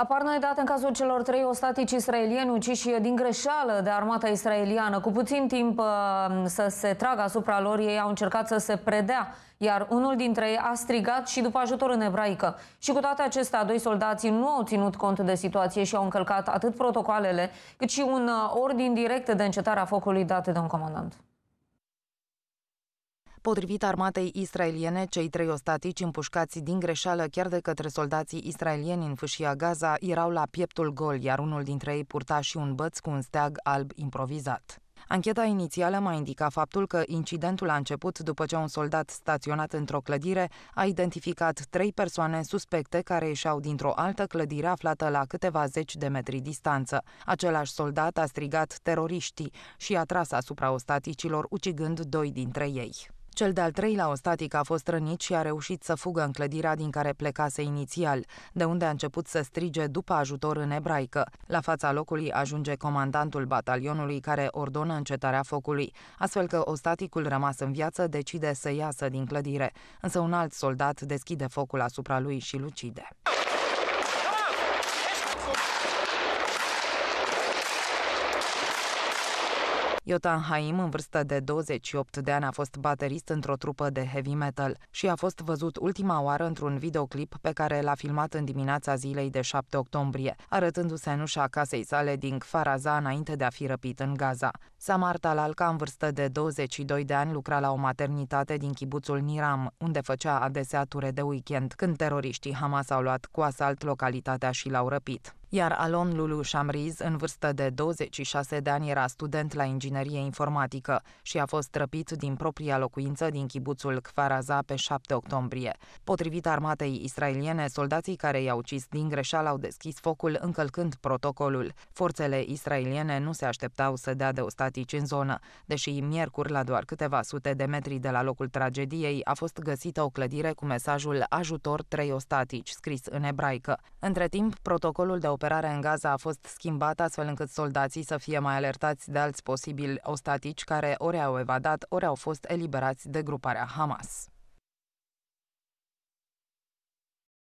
Apar noi date în cazul celor trei ostatici israelieni uciși din greșeală de armata israeliană. Cu puțin timp uh, să se tragă asupra lor, ei au încercat să se predea, iar unul dintre ei a strigat și după ajutor în ebraică. Și cu toate acestea, doi soldați nu au ținut cont de situație și au încălcat atât protocoalele, cât și un uh, ordin direct de încetare a focului dat de un comandant. Potrivit armatei israeliene, cei trei ostatici împușcați din greșeală chiar de către soldații israelieni în fâșia Gaza erau la pieptul gol, iar unul dintre ei purta și un băț cu un steag alb improvizat. Ancheta inițială mai indica faptul că incidentul a început după ce un soldat staționat într-o clădire a identificat trei persoane suspecte care ieșeau dintr-o altă clădire aflată la câteva zeci de metri distanță. Același soldat a strigat teroriștii și a tras asupra ostaticilor, ucigând doi dintre ei. Cel de-al treilea ostatic a fost rănit și a reușit să fugă în clădirea din care plecase inițial, de unde a început să strige după ajutor în ebraică. La fața locului ajunge comandantul batalionului care ordonă încetarea focului, astfel că ostaticul rămas în viață decide să iasă din clădire, însă un alt soldat deschide focul asupra lui și lucide. Iotan Haim, în vârstă de 28 de ani, a fost baterist într-o trupă de heavy metal și a fost văzut ultima oară într-un videoclip pe care l-a filmat în dimineața zilei de 7 octombrie, arătându-se în ușa casei sale din Faraza înainte de a fi răpit în Gaza. Samar Talalca, în vârstă de 22 de ani, lucra la o maternitate din chibuțul Niram, unde făcea adesea ture de weekend, când teroriștii Hamas au luat cu asalt localitatea și l-au răpit iar Alon Lulu Shamriz, în vârstă de 26 de ani, era student la inginerie informatică și a fost răpit din propria locuință din chibuțul Kfaraza pe 7 octombrie. Potrivit armatei israeliene, soldații care i-au ucis din greșeală au deschis focul încălcând protocolul. Forțele israeliene nu se așteptau să dea de ostatici în zonă, deși miercuri, la doar câteva sute de metri de la locul tragediei, a fost găsită o clădire cu mesajul Ajutor trei ostatici, scris în ebraică. Între timp, protocolul de operarea în Gaza a fost schimbată astfel încât soldații să fie mai alertați de alți posibili ostatici care ori au evadat, ori au fost eliberați de gruparea Hamas.